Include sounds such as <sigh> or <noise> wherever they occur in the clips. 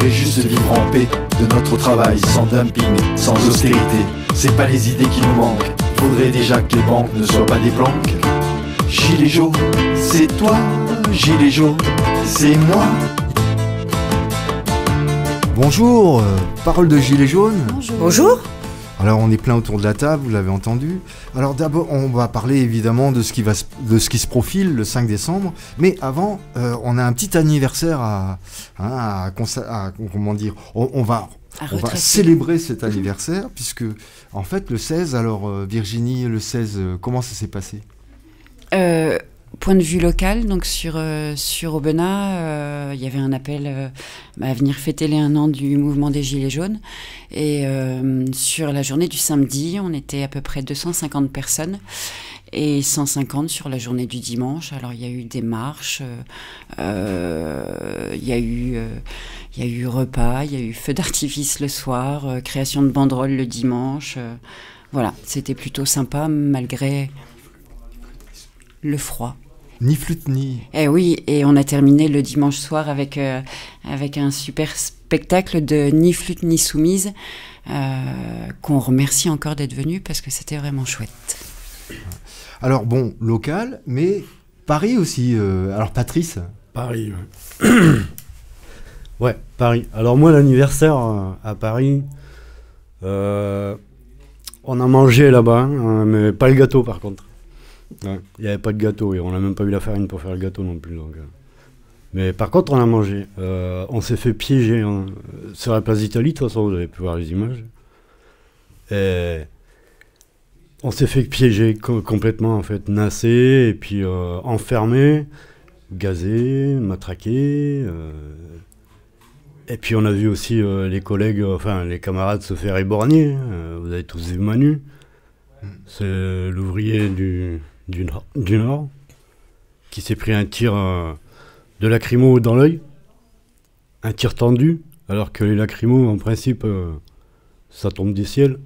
Faudrait juste vivre en paix de notre travail, sans dumping, sans austérité. C'est pas les idées qui nous manquent, faudrait déjà que les banques ne soient pas des planques. Gilet jaune, c'est toi, gilet jaune, c'est moi. Bonjour, euh, parole de gilet jaune. Bonjour. Alors on est plein autour de la table, vous l'avez entendu. Alors d'abord on va parler évidemment de ce, qui va se, de ce qui se profile le 5 décembre, mais avant euh, on a un petit anniversaire à, hein, comment dire, on, va célébrer cet anniversaire puisque en fait le 16, alors euh, Virginie, le 16, euh, comment ça s'est passé point de vue local, donc sur, euh, sur Aubenas, euh, il y avait un appel euh, à venir fêter les un an du mouvement des Gilets jaunes. Et sur la journée du samedi, on était à peu près 250 personnes et 150 sur la journée du dimanche. Alors il y a eu des marches, il, y a eu, eu repas, il y a eu feu d'artifice le soir, création de banderoles le dimanche. voilà, c'était plutôt sympa malgré le froid. Ni flûte ni. Eh oui, et on a terminé le dimanche soir avec, euh, avec un super spectacle de Ni flûte ni soumise, euh, qu'on remercie encore d'être venu parce que c'était vraiment chouette. Alors bon, local, mais Paris aussi. Euh, alors Patrice Paris, <coughs> ouais. Paris. Alors moi, l'anniversaire à Paris, on a mangé là-bas, hein, mais pas le gâteau par contre. Il n'y avait pas de gâteau et on n'a même pas eu la farine pour faire le gâteau non plus. Donc, euh. Mais par contre, on a mangé. Euh, on s'est fait piéger sur hein. euh, la place d'Italie. De toute façon, vous avez pu voir les images. on s'est fait piéger complètement, en fait, nassé et puis enfermé, gazé, matraqué. Et puis on a vu aussi les collègues, enfin les camarades se faire éborgner. Hein. vous avez tous vu Manu. Mm. C'est l'ouvrier du, du, nord, qui s'est pris un tir euh, de lacrymo dans l'œil, un tir tendu, alors que les lacrymos, en principe, euh, ça tombe du ciel.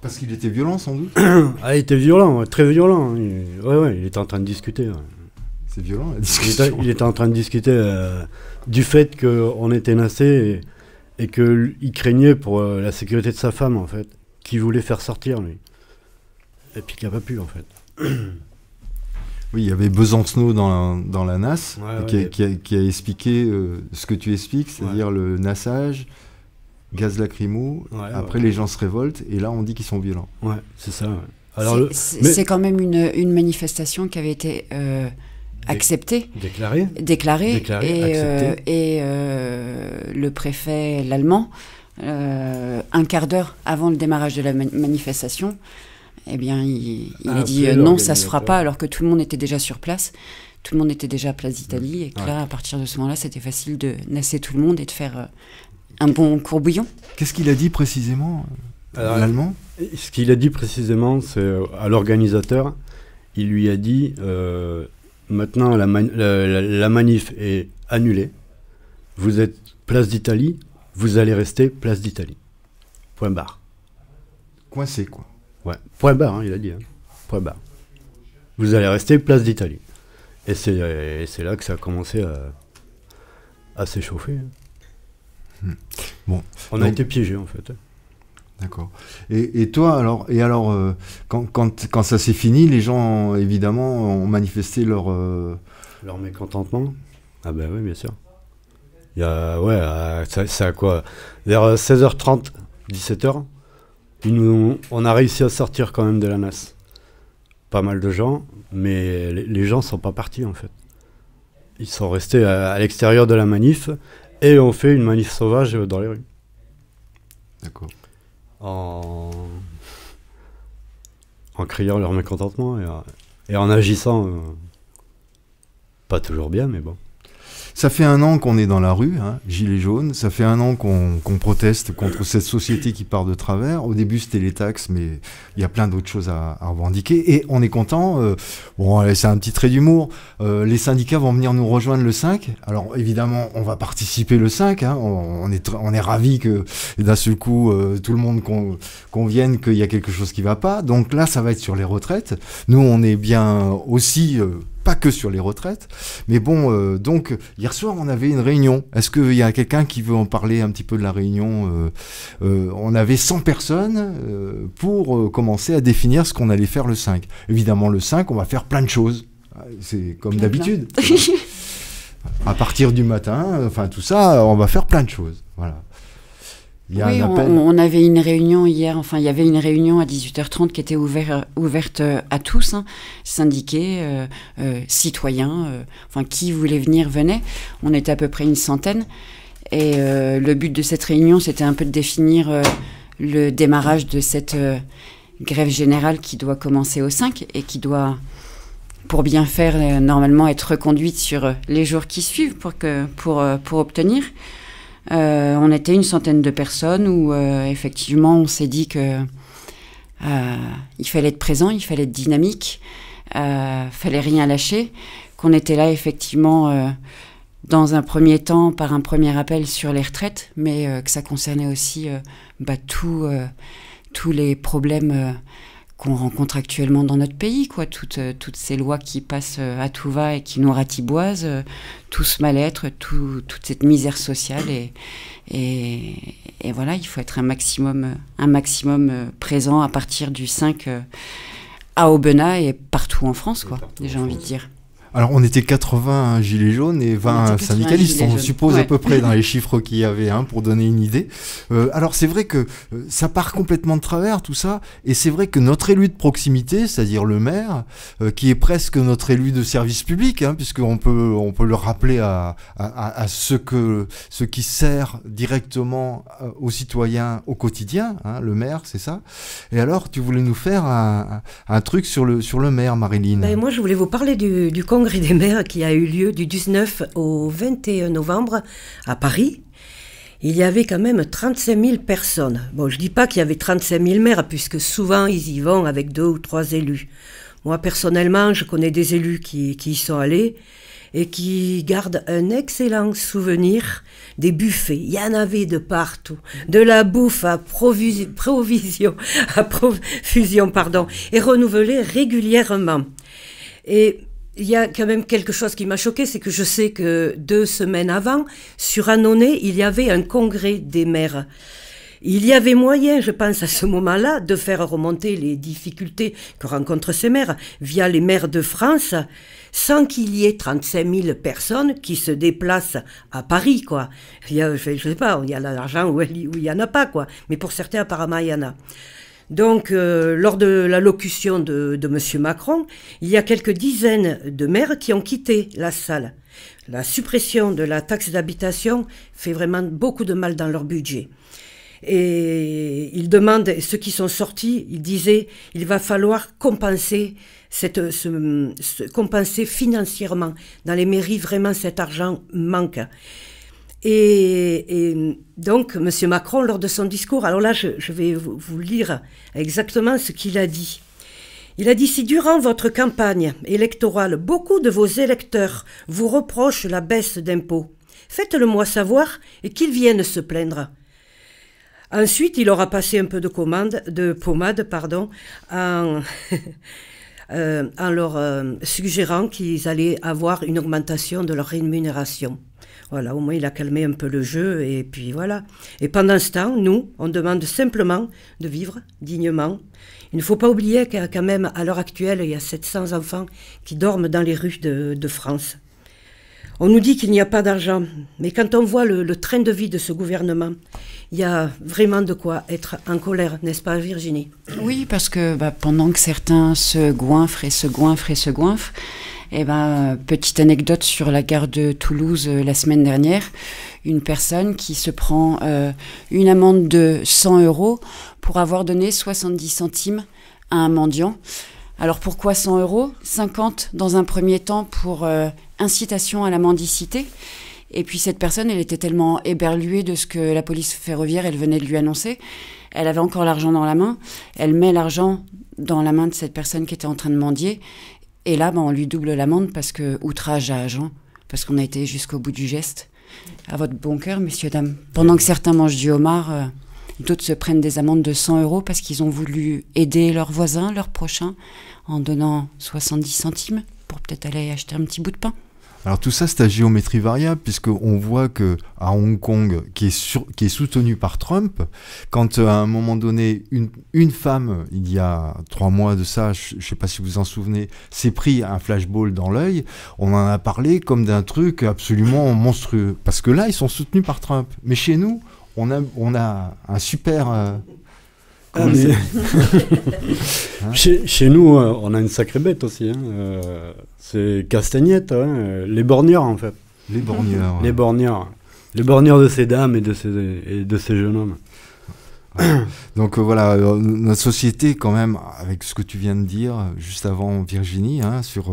Parce qu'il était violent, sans doute <coughs> Ah, il était violent, très violent. Il, ouais, ouais, il était en train de discuter. C'est violent, Il était, en train de discuter euh, du fait qu'on était nassé et, qu'il craignait pour la sécurité de sa femme, en fait, qui voulait faire sortir, lui. Et puis qui n'a pas pu, en fait. Oui, il y avait Besancenot dans la, dans la NAS, qui, A, expliqué euh, ce que tu expliques, c'est-à-dire le nassage, gaz lacrymo, après les gens se révoltent, et là on dit qu'ils sont violents. Ouais, c'est ça. C'est quand même une, manifestation qui avait été euh, acceptée. Déclarée. Déclarée. et, euh, le préfet, l'allemand, un quart d'heure avant le démarrage de la manifestation, eh bien, il, a ah, dit euh, non, ça se fera pas, alors que tout le monde était déjà sur place. Tout le monde était déjà à Place mm. d'Italie, et là, à partir de ce moment-là, c'était facile de nasser tout le monde et de faire euh, un bon courbouillon. Qu'est-ce qu'il a dit précisément à euh, l'allemand Ce qu'il a dit précisément, c'est à l'organisateur, il lui a dit maintenant la, la, manif est annulée, vous êtes place d'Italie, vous allez rester place d'Italie. Point barre. Coincé, quoi. Ouais. Point barre, hein, il a dit. Hein. Point Vous allez rester place d'Italie. Et c'est là que ça a commencé à, s'échauffer. Hein. Hmm. Bon. On a été piégé en fait. Hein. D'accord. Et, toi, alors, et alors euh, quand, quand, quand, ça s'est fini, les gens, évidemment, ont manifesté leur. Euh, leur mécontentement Ah, ben oui, bien sûr. Il y ouais, euh, ça, à quoi Vers 16h30, 17h, on a réussi à sortir quand même de la nasse. Pas mal de gens, mais les, gens gens sont pas partis en fait. Ils sont restés à, l'extérieur de la manif et ont fait une manif sauvage dans les rues. D'accord. En... criant leur mécontentement et, en agissant. Euh, pas toujours bien, mais bon. Ça fait un an qu'on est dans la rue, hein, gilets jaunes. Ça fait un an qu'on proteste contre cette société qui part de travers. Au début, c'était les taxes, mais il y a plein d'autres choses à, revendiquer. Et on est content. Euh, bon, c'est un petit trait d'humour. Euh, les syndicats vont venir nous rejoindre le 5. Alors, évidemment, on va participer le 5. Hein. On, est, on est ravis que d'un seul coup, euh, tout le monde convienne qu'il y a quelque chose qui ne va pas. Donc là, ça va être sur les retraites. Nous, on est bien aussi euh, pas que sur les retraites. Mais bon, euh, donc, hier soir, on avait une réunion. Est-ce qu'il y a quelqu'un qui veut en parler un petit peu de la réunion euh, euh, On avait 100 personnes pour commencer à définir ce qu'on allait faire le 5. Évidemment, le 5, on va faire plein de choses. C'est comme d'habitude. à partir du matin, enfin tout ça, on va faire plein de choses. Voilà oui, On, avait une réunion hier, enfin il y avait une réunion à 18h30 qui était ouverte euh, à tous, hein. syndiqués, euh, euh, citoyens, enfin qui voulait venir venait. On était à peu près une centaine. Et le but de cette réunion, c'était un peu de définir le démarrage de cette grève générale qui doit commencer au 5 et qui doit pour bien faire, normalement être reconduite sur les jours qui suivent pour obtenir euh, on était une centaine de personnes où euh, effectivement on s'est dit que euh, il fallait être présent, il fallait être dynamique, il fallait rien lâcher, qu'on était là effectivement dans un premier temps par un premier appel sur les retraites, mais que ça concernait aussi bah, tout, tous les problèmes qu'on rencontre actuellement dans notre pays, quoi. Toutes, euh, toutes ces lois qui passent euh, à tout va et qui nous ratiboisent, euh, tout ce mal-être, toute cette misère sociale. Et, et, voilà, il faut être un maximum, un maximum présent à partir du 5 à Aubenas et partout en France, quoi, j'ai envie de dire. Alors, on était 80 gilets jaunes et 20 syndicalistes, on suppose à peu près <laughs> dans les chiffres qu'il y avait, hein, pour donner une idée. Euh, alors, c'est vrai que euh, ça part complètement de travers, tout ça, et c'est vrai que notre élu de proximité, c'est-à-dire le maire, euh, qui est presque notre élu de service public, hein, puisqu'on peut, on peut le rappeler à, à, ce, que, ce qui sert directement aux citoyens au quotidien, hein, le maire, c'est ça. Et alors, tu voulais nous faire un, un, truc sur le, sur le maire, Marilyn Ben Moi, je voulais vous parler du, du des maires qui a eu lieu du 19 au 21 novembre à Paris, il y avait quand même 35 000 personnes. Bon, je ne dis pas qu'il y avait 35 000 maires, puisque souvent ils y vont avec deux ou trois élus. Moi, personnellement, je connais des élus qui, y sont allés et qui gardent un excellent souvenir des buffets. Il y en avait de partout, de la bouffe à provision, à profusion, pardon, et renouvelée régulièrement. Et il y a quand même quelque chose qui m'a choqué, c'est que je sais que deux semaines avant, sur Annonay, il y avait un congrès des maires. Il y avait moyen, je pense, à ce moment-là, de faire remonter les difficultés que rencontrent ces maires via les maires de France, sans qu'il y ait 35 000 personnes qui se déplacent à Paris, quoi. Il y je sais pas, il y a l'argent où il y en a pas, quoi. Mais pour certains, apparemment, il y en a. Donc, euh, lors de la locution de, de M. Macron, il y a quelques dizaines de maires qui ont quitté la salle. La suppression de la taxe d'habitation fait vraiment beaucoup de mal dans leur budget. Et ils demandent, ceux qui sont sortis, ils disaient, il va falloir compenser, cette, compenser financièrement. Dans les mairies, vraiment, cet argent manque. Et, et, donc, M. Macron, lors de son discours, alors là, je, je vais vous lire exactement ce qu'il a dit. Il a dit si durant votre campagne électorale, beaucoup de vos électeurs vous reprochent la baisse d'impôts, faites-le moi savoir et qu'ils viennent se plaindre. Ensuite, il aura passé un peu de, commande, de pommade pardon, en, <laughs> euh, en leur euh, suggérant qu'ils allaient avoir une augmentation de leur rémunération. Voilà, au moins il a calmé un peu le jeu et puis voilà. Et pendant ce temps, nous, on demande simplement de vivre dignement. Il ne faut pas oublier qu'à quand même, à l'heure actuelle, il y a 700 enfants qui dorment dans les rues de, France. On nous dit qu'il n'y a pas d'argent, mais quand on voit le, train de vie de ce gouvernement, il y a vraiment de quoi être en colère, n'est-ce pas Virginie Oui, parce que bah, pendant que certains se goinfrent et se goinfrent et se goinfrent, eh ben, petite anecdote sur la gare de Toulouse euh, la semaine dernière, une personne qui se prend euh, une amende de 100 euros pour avoir donné 70 centimes à un mendiant. Alors pourquoi 100 euros 50 dans un premier temps pour euh, incitation à la mendicité. Et puis cette personne, elle était tellement éberluée de ce que la police ferroviaire, elle venait de lui annoncer. Elle avait encore l'argent dans la main. Elle met l'argent dans la main de cette personne qui était en train de mendier. Et là, ben, on lui double l'amende parce que outrage à agent, parce qu'on a été jusqu'au bout du geste. À votre bon cœur, messieurs, dames. Pendant que certains mangent du homard, euh, d'autres se prennent des amendes de 100 euros parce qu'ils ont voulu aider leurs voisins, leurs prochains, en donnant 70 centimes pour peut-être aller acheter un petit bout de pain. Alors tout ça, c'est à géométrie variable, puisqu'on voit que à Hong Kong, qui est, qui est soutenu par Trump, quand euh, à un moment donné, une, femme, il y a trois mois de ça, je ne sais pas si vous vous en souvenez, s'est pris un flashball dans l'œil, on en a parlé comme d'un truc absolument monstrueux. Parce que là, ils sont soutenus par Trump. Mais chez nous, on a, on a un super... Euh, ah, <laughs> chez, nous, euh, on a une sacrée bête aussi. Hein, euh, c'est Castagnette, hein, euh, les borgneurs en fait. Les borgneurs. Les borgneurs. Les de ces dames et de et de ces jeunes hommes. <coughs> Donc euh, voilà, euh, notre société quand même, avec ce que tu viens de dire juste avant Virginie, hein, sur,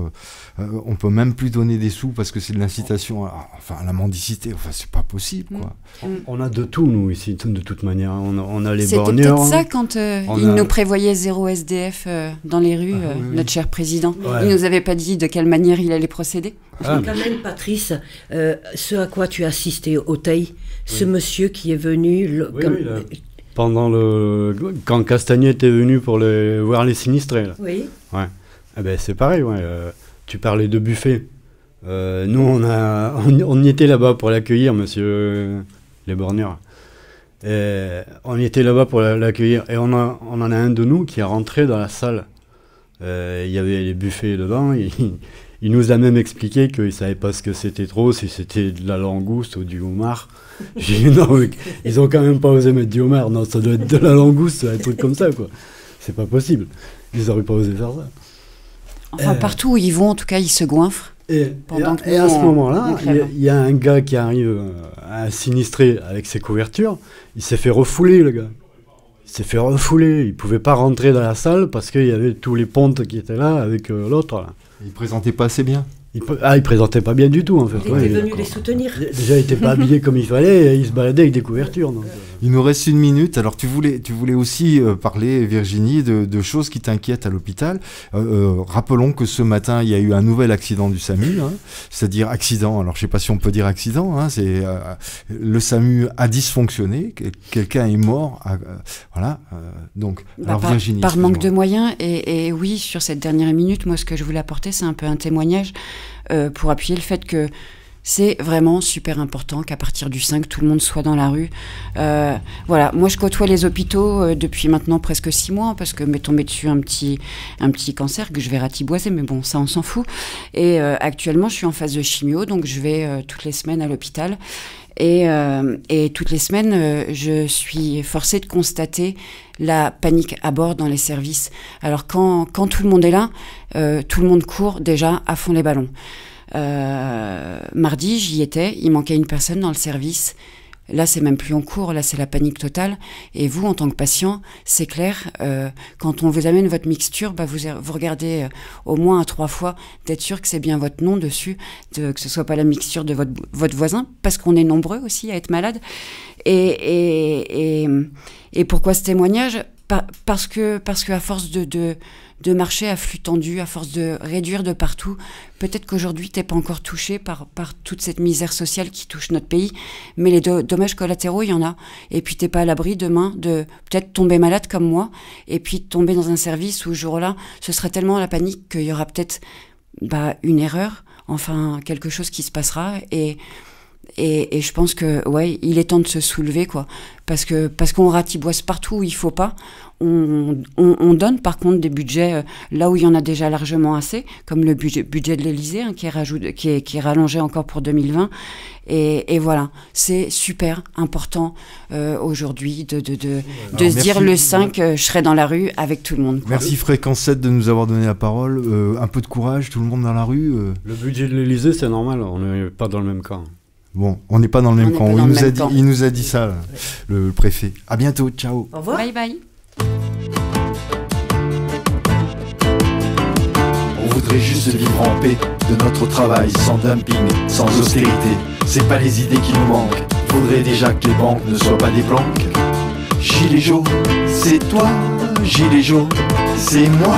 euh, on peut même plus donner des sous parce que c'est de l'incitation, à, enfin la mendicité. Enfin c'est pas possible quoi. Mm. On, a de tout nous ici, de toute manière. On a, on a les bornes. C'était peut ça quand il nous prévoyait zéro SDF dans les rues, ah notre cher président. Il Il nous avait pas dit de quelle manière il allait procéder. quand ah, même Patrice, ce à quoi tu as assisté au Tei ce monsieur qui est venu pendant le quand Castagnier était venu pour voir les sinistrés. Oui. Ouais. Eh ben c'est pareil. Ouais. Euh, tu parlais de buffet. Euh, nous on a <laughs> on, y était là-bas pour l'accueillir, Monsieur les borneurs. on y était là-bas pour l'accueillir et on, on en a un de nous qui est rentré dans la salle. Euh, il y avait les buffets dedans. <laughs> Il nous a même expliqué qu'il ne savait pas ce que c'était trop, si c'était de la langouste ou du homard. <laughs> J'ai dit non, ils n'ont quand même pas osé mettre du homard. Non, ça doit être de la langouste, un truc comme ça, quoi. C'est pas possible. Ils n'auraient pas osé faire ça. Enfin, euh. partout où ils vont, en tout cas, ils se goinfrent. Et, à, ce moment-là, hein. il y, a un gars qui arrive euh, à s'inistrer avec ses couvertures. Il s'est fait refouler, le gars s'est fait refouler. Il pouvait pas rentrer dans la salle parce qu'il y avait tous les pontes qui étaient là avec euh, l'autre. Il présentait pas assez bien. Il, ah, il présentait pas bien du tout en fait. Il est venu les soutenir. Déjà, il était pas habillé comme il fallait, il se baladait avec des couvertures. Euh. Il nous reste une minute. Alors, tu voulais, tu voulais aussi euh, parler, Virginie, de, choses qui t'inquiètent à l'hôpital. Euh, rappelons que ce matin, il y a eu un nouvel accident du SAMU, hein. c'est-à-dire accident. Alors, je sais pas si on peut dire accident. Hein, c'est le SAMU a dysfonctionné, quelqu'un est mort. voilà. donc, bah, alors par, Virginie. Par manque de moyens et, et oui, sur cette dernière minute, moi, ce que je voulais apporter, c'est un peu un témoignage. Euh, pour appuyer le fait que c'est vraiment super important qu'à partir du 5, tout le monde soit dans la rue. Euh, voilà, moi je côtoie les hôpitaux euh, depuis maintenant presque 6 mois parce que m'est tombé dessus un petit, un petit cancer que je vais ratiboiser, mais bon, ça on s'en fout. Et actuellement, je suis en phase de chimio, donc je vais toutes les semaines à l'hôpital. Euh, et, toutes les semaines, euh, je suis forcée de constater la panique à bord dans les services. Alors quand, tout le monde est là, euh, tout le monde court déjà à fond les ballons. mardi, j'y étais, il manquait une personne dans le service. Là, c'est même plus en cours, là, c'est la panique totale. Et vous, en tant que patient, c'est clair, euh, quand on vous amène votre mixture, bah, vous, vous regardez euh, au moins trois fois d'être sûr que c'est bien votre nom dessus, que ce soit pas la mixture de votre, votre voisin, parce qu'on est nombreux aussi à être malade. et pourquoi ce témoignage parce que parce que qu'à force de, de, de, marcher à flux tendu, à force de réduire de partout, peut-être qu'aujourd'hui, t'es pas encore touché par, par toute cette misère sociale qui touche notre pays, mais les dommages collatéraux, il y en a. Et puis, t'es pas à l'abri demain de peut-être tomber malade comme moi, et puis tomber dans un service où, jour-là, ce serait tellement la panique qu'il y aura peut-être bah, une erreur, enfin, quelque chose qui se passera. Et, et, et je pense que, ouais, il est temps de se soulever, quoi parce que parce qu'on ratiboise partout où il faut pas. On, donne par contre des budgets euh, là où il y en a déjà largement assez, comme le budget, budget de l'Elysée hein, qui, est qui, est, qui est rallongé encore pour 2020. Et, voilà, c'est super important euh, aujourd'hui de, de, se dire le 5, euh, je serai dans la rue avec tout le monde. Merci Fréquence 7 de nous avoir donné la parole. un peu de courage, tout le monde dans la rue. Le budget de l'Elysée, c'est normal, on n'est pas dans le même camp. Bon, on n'est pas dans le même camp. Il nous, a dit, il nous a dit ça, le préfet. À bientôt, ciao. Au revoir. Bye bye. On voudrait juste vivre en paix de notre travail, sans dumping, sans austérité. C'est pas les idées qui nous manquent. Faudrait déjà que les banques ne soient pas des planques. Gilets jaunes, c'est toi. gilet jaunes, c'est moi.